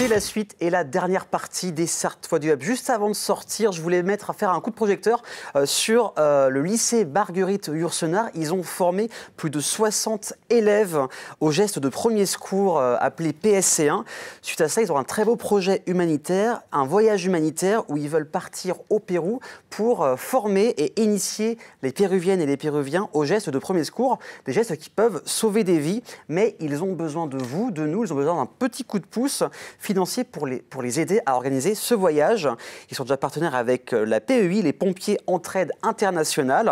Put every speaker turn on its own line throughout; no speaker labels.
C'est la suite et la dernière partie des Sartes fois du Juste avant de sortir, je voulais mettre à faire un coup de projecteur euh, sur euh, le lycée Marguerite Yourcenar. Ils ont formé plus de 60 élèves au geste de premier secours euh, appelé PSC1. Suite à ça, ils ont un très beau projet humanitaire, un voyage humanitaire où ils veulent partir au Pérou pour former et initier les Péruviennes et les Péruviens aux gestes de premier secours, des gestes qui peuvent sauver des vies, mais ils ont besoin de vous, de nous, ils ont besoin d'un petit coup de pouce. Financiers pour les, pour les aider à organiser ce voyage. Ils sont déjà partenaires avec euh, la PEI, les pompiers Entraide Internationale.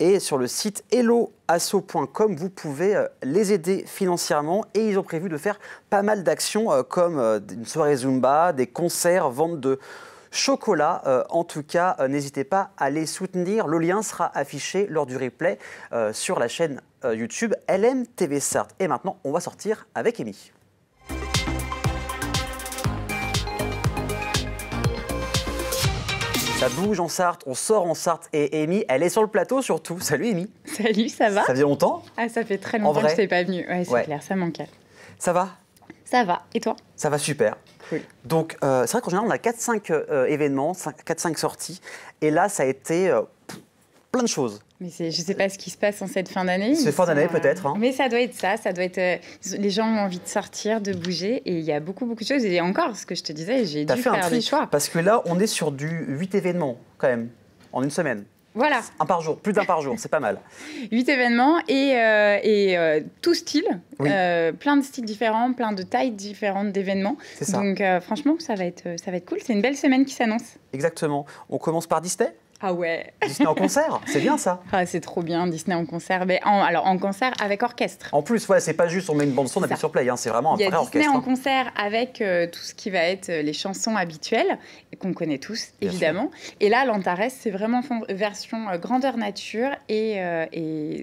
Et sur le site helloasso.com, vous pouvez euh, les aider financièrement et ils ont prévu de faire pas mal d'actions euh, comme une soirée Zumba, des concerts, vente de chocolat. en tout cas, n'hésitez pas à les soutenir. Le lien sera affiché lors du replay sur la chaîne YouTube LM TV Et maintenant, on va sortir avec Amy. Ça bouge en Sarthe, on sort en Sarthe et Amy, elle est sur le plateau surtout. Salut Amy.
Salut, ça va Ça fait longtemps Ah, ça fait très longtemps que je t'ai pas venue, Ouais, c'est clair, ça manque. Ça va Ça va. Et toi
Ça va super. Cool. Donc, euh, c'est vrai qu'en général, on a 4-5 euh, événements, 4-5 sorties. Et là, ça a été. Euh, plein de choses.
Mais je ne sais pas ce qui se passe en cette fin d'année. C'est fin d'année peut-être. Hein. Mais ça doit être ça, ça doit être euh, les gens ont envie de sortir, de bouger, et il y a beaucoup beaucoup de choses. Et encore, ce que je te disais, j'ai dû fait faire un choix.
Parce que là, on est sur du 8 événements quand même en une semaine. Voilà. Un par jour, plus d'un par jour, c'est pas mal.
Huit événements et, euh, euh, tout style, plein de styles différents, plein de tailles différentes d'événements. Donc franchement, ça va être, ça va être cool. C'est une belle semaine qui s'annonce.
Exactement. On commence par Disney
ah ouais. Disney en concert, c'est bien ça. Ah, c'est trop bien, Disney en concert. Mais en, alors en concert avec orchestre.
En plus, ouais, c'est pas juste on met une bande son, on appuie sur play, hein, c'est vraiment un vrai orchestre. Disney en hein.
concert avec euh, tout ce qui va être euh, les chansons habituelles qu'on connaît tous, évidemment. Et là, Lantares, c'est vraiment version euh, grandeur nature et,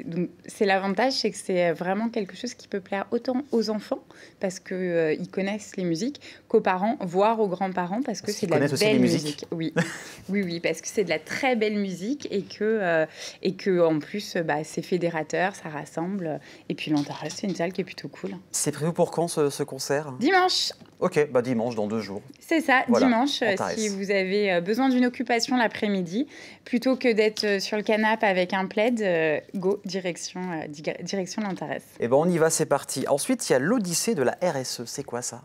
donc c'est l'avantage, c'est que c'est vraiment quelque chose qui peut plaire autant aux enfants parce qu'ils ils connaissent les musiques qu'aux parents, voire aux grands-parents parce que c'est de la belle musique. Oui, oui, oui, parce que c'est de la très belle musique et que, euh, et que en plus, bah, c'est fédérateur, ça rassemble. Et puis l'Antares, c'est une salle qui est plutôt cool.
C'est prévu pour quand ce, concert Dimanche Ok, bah dimanche dans deux jours.
C'est ça, dimanche, euh, si vous avez euh, besoin d'une occupation l'après-midi, plutôt que d'être sur le canapé avec un plaid, go direction, direction l'Antares. Et
eh ben on y va, c'est parti. Ensuite, il y a l'Odyssée de la RSE. C'est quoi ça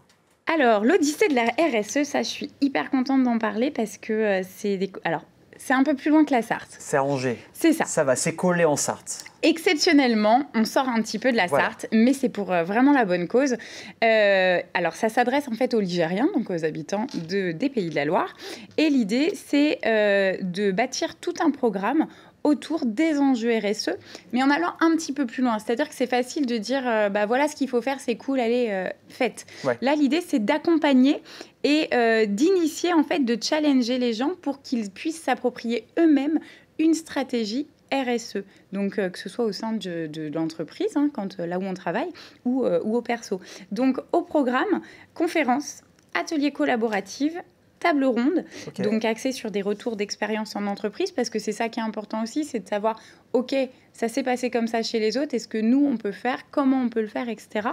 alors, l'Odyssée de la RSE, ça, je suis hyper contente d'en parler parce que c'est des. Alors, c'est un peu plus loin que la Sarthe.
C'est Angers. C'est ça. Ça va, c'est collé en Sarthe.
Exceptionnellement, on sort un petit peu de la Sarthe, mais c'est pour euh, vraiment la bonne cause. Euh, alors, ça s'adresse en fait aux Ligériens, donc aux habitants des Pays de la Loire. Et l'idée, c'est euh, de bâtir tout un programme autour des enjeux RSE, mais en allant un petit peu plus loin. C'est-à-dire que c'est facile de dire, euh, bah voilà ce qu'il faut faire, c'est cool, allez, euh, faites. Là, l'idée, c'est d'accompagner et euh, d'initier, en fait, de challenger les gens pour qu'ils puissent s'approprier eux-mêmes une stratégie RSE, donc que ce soit au sein de, l'entreprise, hein, quand là où on travaille, ou, ou au perso. Donc au programme, conférences, ateliers collaboratifs, table ronde, donc axée sur des retours d'expérience en entreprise, parce que c'est ça qui est important aussi, c'est de savoir, OK, ça s'est passé comme ça chez les autres, est-ce que nous, on peut faire, comment on peut le faire, etc.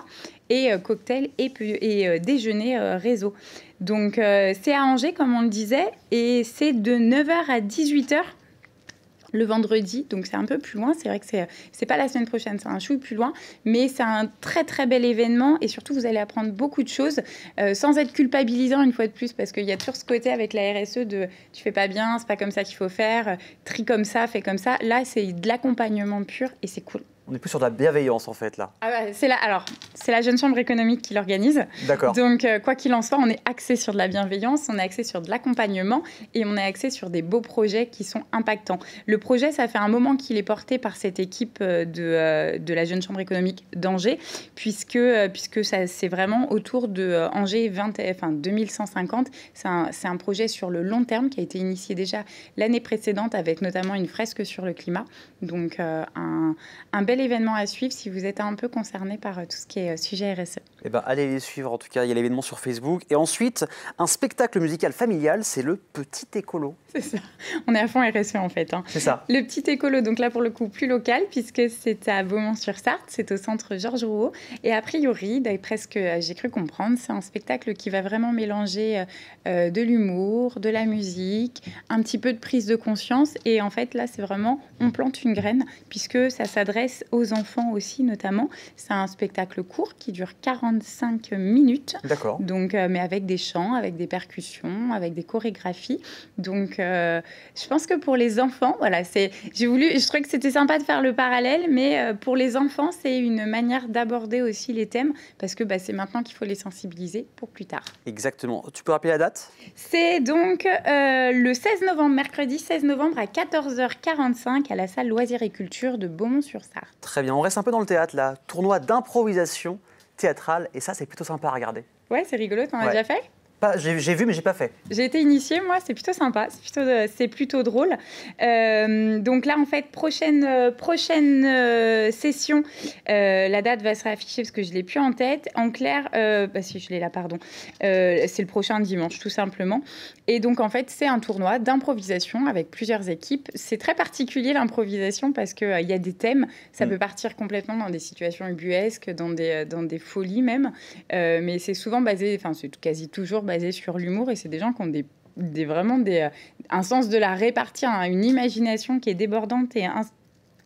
Et euh, cocktail et, euh, déjeuner euh, réseau. Donc c'est à Angers, comme on le disait, et c'est de 9h à 18h le vendredi, donc c'est un peu plus loin. C'est vrai que c'est c'est pas la semaine prochaine, c'est un chou plus loin, mais c'est un très très bel événement et surtout vous allez apprendre beaucoup de choses euh, sans être culpabilisant une fois de plus parce qu'il y a toujours ce côté avec la RSE de tu fais pas bien, c'est pas comme ça qu'il faut faire, euh, tri comme ça, fais comme ça. Là c'est de l'accompagnement pur et c'est cool.
On est plus sur de la bienveillance en fait là.
Ah c'est la, alors c'est la jeune chambre économique qui l'organise. D'accord. Donc euh, quoi qu'il en soit, on est axé sur de la bienveillance, on est axé sur de l'accompagnement et on est axé sur des beaux projets qui sont impactants. Le projet, ça fait un moment qu'il est porté par cette équipe euh, de, euh, de la jeune chambre économique d'Angers, puisque puisque ça c'est vraiment autour de Angers 20, 2150. C'est un, c'est un projet sur le long terme qui a été initié déjà l'année précédente avec notamment une fresque sur le climat. Donc un, un bel événement à suivre si vous êtes un peu concerné par euh, tout ce qui est euh, sujet RSE.
Eh ben, allez les suivre, en tout cas, il y a l'événement sur Facebook. Et ensuite, un spectacle musical familial, c'est le Petit Écolo. C'est ça,
on est à fond RSE en fait. Hein. C'est ça. Le Petit Écolo, donc là pour le coup plus local, puisque c'est à Beaumont-sur-Sarthe, c'est au centre Georges Rouault. Et a priori, d'après ce que euh, j'ai cru comprendre, c'est un spectacle qui va vraiment mélanger de l'humour, de la musique, un petit peu de prise de conscience. Et en fait, là, c'est vraiment, on plante une graine, puisque ça s'adresse aux enfants aussi notamment. C'est un spectacle court qui dure 45 minutes. D'accord. Donc, euh, mais avec des chants, avec des percussions, avec des chorégraphies. Donc, euh, je pense que pour les enfants, voilà, c'est. J'ai voulu, je trouvais que c'était sympa de faire le parallèle, mais euh, pour les enfants, c'est une manière d'aborder aussi les thèmes parce que bah, c'est maintenant qu'il faut les sensibiliser pour plus tard.
Exactement. Tu peux rappeler la date
C'est donc le 16 novembre, mercredi 16 novembre à 14h45 à la salle Loisirs et Culture de Beaumont-sur-Sarthe.
Très bien, on reste un peu dans le théâtre là. Tournoi d'improvisation théâtrale, et ça c'est plutôt sympa à regarder.
Ouais, c'est rigolo, t'en as déjà fait
j'ai vu mais j'ai pas fait.
J'ai été initiée moi, c'est plutôt sympa, c'est plutôt, euh, plutôt, drôle. Euh, donc là en fait prochaine euh, prochaine session, la date va se réafficher parce que je l'ai plus en tête. En clair, euh, que bah, si je l'ai là pardon, c'est le prochain dimanche tout simplement. Et donc en fait c'est un tournoi d'improvisation avec plusieurs équipes. C'est très particulier l'improvisation parce que il y a des thèmes, ça mm. peut partir complètement dans des situations ubuesques, dans des dans des folies même, mais c'est souvent basé, enfin c'est quasi toujours basé sur l'humour et c'est des gens qui ont des, vraiment euh, un sens de la répartie, hein, une imagination qui est débordante et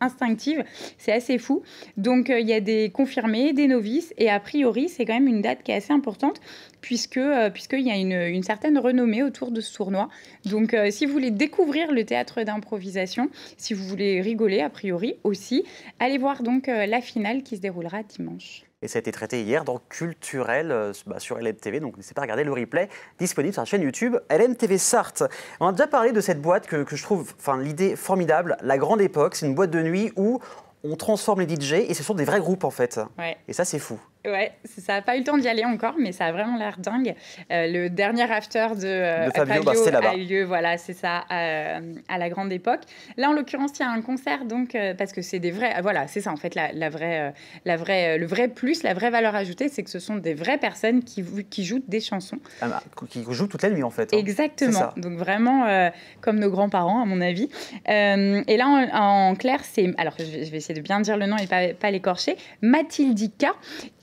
instinctive. C'est assez fou. Donc euh, il y a des confirmés, des novices, et a priori c'est quand même une date qui est assez importante puisque euh, puisqu'il y a une, certaine renommée autour de ce tournoi. Donc si vous voulez découvrir le théâtre d'improvisation, si vous voulez rigoler a priori aussi, allez voir donc la finale qui se déroulera dimanche.
Et ça a été traité hier dans Culturel euh, bah, sur LMTV. Donc n'hésitez pas à regarder le replay disponible sur la chaîne YouTube LMTV Sarthe. On a déjà parlé de cette boîte que, je trouve l'idée formidable. La Grande Époque, c'est une boîte de nuit où on transforme les DJ et ce sont des vrais groupes en fait. Et ça, c'est fou.
Ouais, ça n'a pas eu le temps d'y aller encore, mais ça a vraiment l'air dingue. Euh, le dernier after de, euh, Fabio, bah, a eu lieu, voilà, c'est ça, euh, à la grande époque. Là, en l'occurrence, il y a un concert, donc parce que c'est des vrais, ah, voilà, c'est ça en fait, la, vraie, la vraie, le vrai plus, la vraie valeur ajoutée, c'est que ce sont des vraies personnes qui, qui jouent des chansons,
ah, bah, qui jouent toute la nuit en fait. Hein.
Exactement. Donc vraiment comme nos grands-parents, à mon avis. et là, en, clair, c'est, alors je vais, essayer de bien dire le nom et pas, pas l'écorcher, Mathilde K.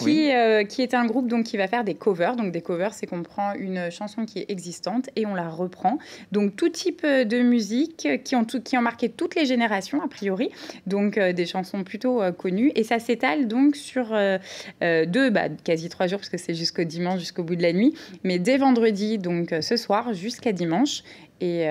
Euh, qui, est un groupe donc, qui va faire des covers. Donc des covers, c'est qu'on prend une chanson qui est existante et on la reprend. Donc tout type euh, de musique qui ont, marqué toutes les générations, a priori. Donc euh, des chansons plutôt connues. Et ça s'étale donc sur deux, bah, quasi trois jours, parce que c'est jusqu'au dimanche, jusqu'au bout de la nuit. Mais dès vendredi, donc ce soir, jusqu'à dimanche. Et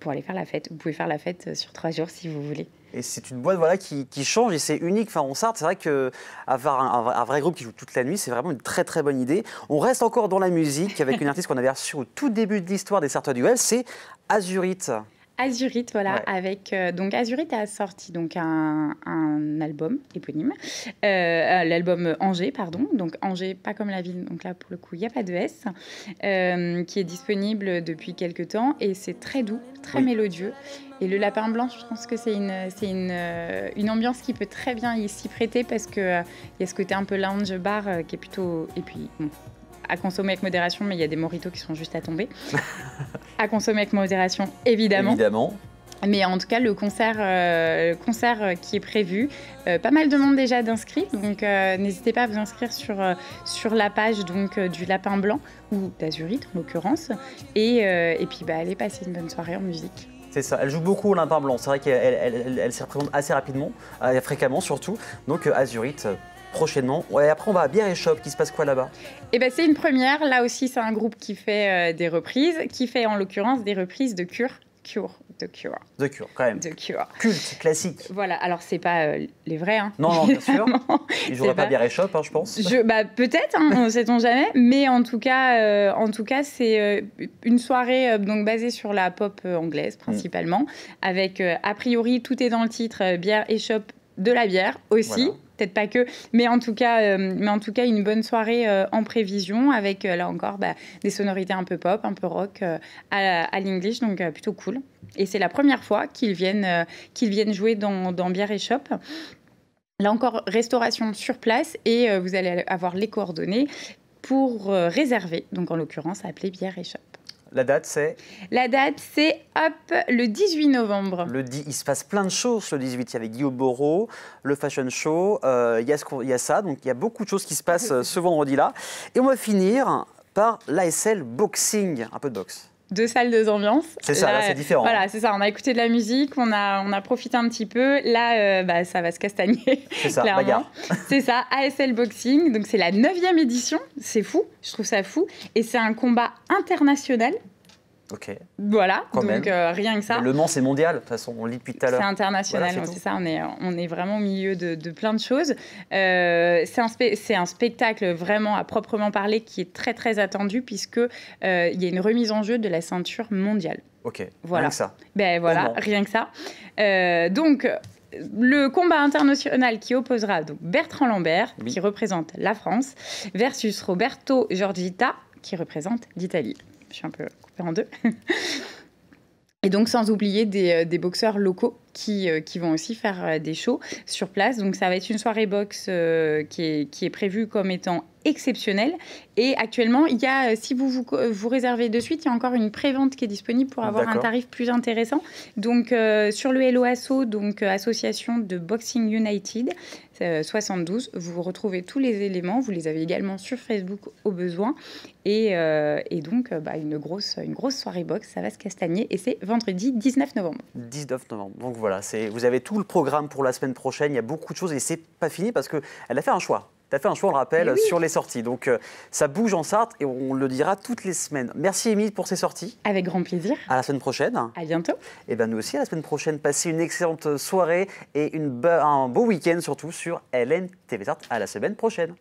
pour aller faire la fête, vous pouvez faire la fête sur trois jours si vous voulez. Et c'est une boîte voilà, qui, change et c'est unique. Enfin, on c'est vrai qu'avoir un, un,
vrai groupe qui joue toute la nuit, c'est vraiment une très très bonne idée. On reste encore dans la musique avec une artiste qu'on avait reçue au tout début de l'histoire des du Duel, c'est Azurite.
Azurite, voilà, avec euh, donc Azurite a sorti donc un, album éponyme, euh, euh, l'album Angers, pardon, donc Angers, pas comme la ville, donc là pour le coup il n'y a pas de S, qui est disponible depuis quelques temps et c'est très doux, très mélodieux. Et le lapin blanc, je pense que c'est une, une, une ambiance qui peut très bien s'y prêter parce que il y a ce côté un peu lounge bar qui est plutôt et puis à consommer avec modération, mais il y a des moritos qui sont juste à tomber. à consommer avec modération, évidemment. Évidemment. Mais en tout cas, le concert, euh, concert euh, qui est prévu, euh, pas mal de monde déjà d'inscrits, donc n'hésitez pas à vous inscrire sur, sur la page donc, du Lapin Blanc ou d'Azurite en l'occurrence, et, et, puis bah, allez passer une bonne soirée en musique.
C'est ça, elle joue beaucoup au Lapin Blanc, c'est vrai qu'elle elle, se représente assez rapidement, fréquemment surtout, donc Azurite prochainement. Ouais, après, on va à Bière et Shop. Qui se passe quoi là-bas
Eh ben, c'est une première. Là aussi, c'est un groupe qui fait euh, des reprises, qui fait en l'occurrence des reprises de Cure. Cure,
de Cure. De Cure, quand même. De Cure.
Culte, classique. Voilà, alors c'est pas euh, les vrais. Hein, non, non, bien sûr.
Ils joueraient pas, pas et Shop, hein, je
pense. Je, bah, peut-être, hein, on sait jamais. Mais en tout cas, euh, en tout cas c'est une soirée donc basée sur la pop anglaise principalement, mm. avec a priori tout est dans le titre, bière et shop de la bière aussi peut-être pas que, mais en tout cas, euh, mais en tout cas une bonne soirée euh, en prévision avec euh, là encore bah, des sonorités un peu pop, un peu rock à, à l'English, donc plutôt cool. Et c'est la première fois qu'ils viennent, qu'ils viennent jouer dans, dans Bière et Shop. Là encore, restauration sur place et vous allez avoir les coordonnées pour réserver. Donc en l'occurrence, appeler Bière et Shop.
La date, c'est
La date, c'est hop, le 18 novembre. Le 10, il se passe plein
de choses le 18. Il y avait Guillaume Borot, le Fashion Show, euh, il, y a il y a ça. Donc, il y a beaucoup de choses qui se passent euh, ce vendredi-là. Et on va finir par l'ASL Boxing, un peu de boxe
deux salles, deux ambiances. C'est ça, là, c'est différent. Voilà, hein. c'est ça. On a écouté de la musique, on a, on a profité un petit peu. Là, euh, bah, ça va se castagner. C'est ça, c'est ça, ASL Boxing. Donc, c'est la neuvième édition. C'est fou, je trouve ça fou. Et c'est un combat international. Ok. Voilà, donc euh, rien que ça. Le Mans, c'est
mondial, de toute façon, on lit depuis tout à l'heure. C'est international, hein, c'est ça,
on est, on est vraiment au milieu de, plein de choses. Euh, c'est un, spectacle vraiment à proprement parler qui est très très attendu puisqu'il euh, y a une remise en jeu de la ceinture mondiale. Ok, voilà. Ben, rien que ça. Ben voilà, rien que ça. donc, le combat international qui opposera donc Bertrand Lambert, qui représente la France, versus Roberto Giorgita, qui représente l'Italie je suis un peu coupée en deux. Et donc sans oublier des, euh, des boxeurs locaux euh, qui, vont aussi faire euh, des shows sur place. Donc ça va être une soirée boxe euh, qui, est, prévue comme étant exceptionnelle. Et actuellement, il y a, si vous, vous, réservez de suite, il y a encore une prévente qui est disponible pour avoir un tarif plus intéressant. Donc sur le LOASO, donc association de Boxing United 72, vous retrouvez tous les éléments. Vous les avez également sur Facebook au besoin. Et, donc bah, une grosse une grosse soirée boxe, ça va se castagner. Et c'est vendredi 19 novembre.
19 novembre. Donc voilà voilà, vous avez tout le programme pour la semaine prochaine. Il y a beaucoup de choses et c'est pas fini parce qu'elle a fait un choix. Tu as fait un choix, on le rappelle, sur les sorties. Donc euh, ça bouge en Sarthe et on le dira toutes les semaines. Merci Émile, pour ces sorties. Avec grand plaisir. À la semaine prochaine. À bientôt. Et bien nous aussi à la semaine prochaine. Passez une excellente soirée et un beau week-end surtout sur LN TV Sarthe. À la semaine prochaine.